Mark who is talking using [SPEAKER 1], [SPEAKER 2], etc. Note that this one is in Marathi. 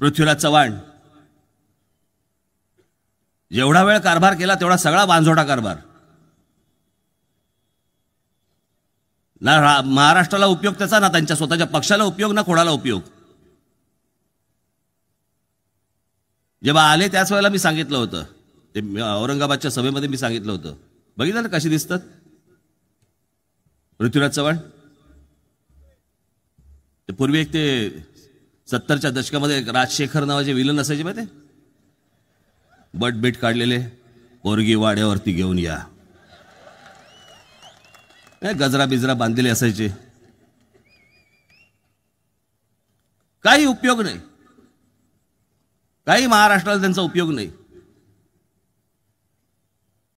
[SPEAKER 1] पृथ्वीराज चव्हाण जेवढा वेळ कारभार केला तेवढा सगळा बांझोटा कारभार ना महाराष्ट्राला उपयोग त्याचा ना त्यांच्या स्वतःच्या पक्षाला उपयोग ना कोणाला उपयोग जेव्हा आले त्याच वेळेला मी सांगितलं होतं ते औरंगाबादच्या सभेमध्ये मी सांगितलं होतं बघितलं ना कशी दिसतात पृथ्वीराज चव्हाण ते पूर्वी एक ते सत्तरच्या दशकामध्ये राजशेखर नावाचे विलन असायचे माहिती बटबीट काढलेले पोरगी वाड्यावरती घेऊन या गजरा बिजरा बांधलेले असायचे काही उपयोग नाही काही महाराष्ट्राला त्यांचा उपयोग नाही